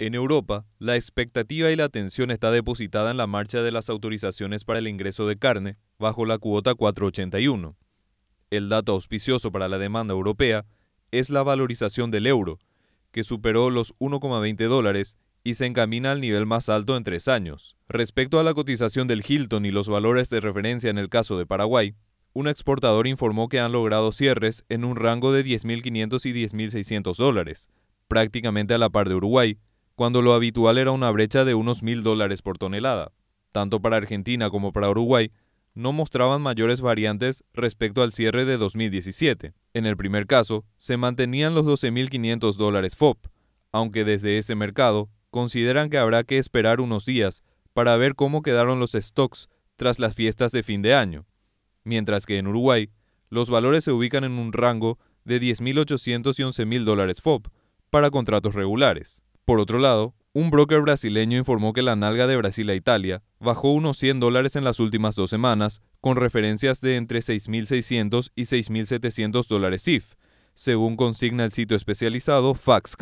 En Europa, la expectativa y la atención está depositada en la marcha de las autorizaciones para el ingreso de carne, bajo la cuota 481. El dato auspicioso para la demanda europea es la valorización del euro, que superó los 1,20 dólares y se encamina al nivel más alto en tres años. Respecto a la cotización del Hilton y los valores de referencia en el caso de Paraguay, un exportador informó que han logrado cierres en un rango de 10.500 y 10.600 dólares, prácticamente a la par de Uruguay, cuando lo habitual era una brecha de unos mil dólares por tonelada. Tanto para Argentina como para Uruguay, no mostraban mayores variantes respecto al cierre de 2017. En el primer caso, se mantenían los 12.500 dólares FOB, aunque desde ese mercado consideran que habrá que esperar unos días para ver cómo quedaron los stocks tras las fiestas de fin de año, mientras que en Uruguay los valores se ubican en un rango de 10.800 y 11.000 dólares FOB para contratos regulares. Por otro lado, un broker brasileño informó que la nalga de Brasil a Italia bajó unos 100 dólares en las últimas dos semanas, con referencias de entre 6.600 y 6.700 dólares IF, según consigna el sitio especializado Fax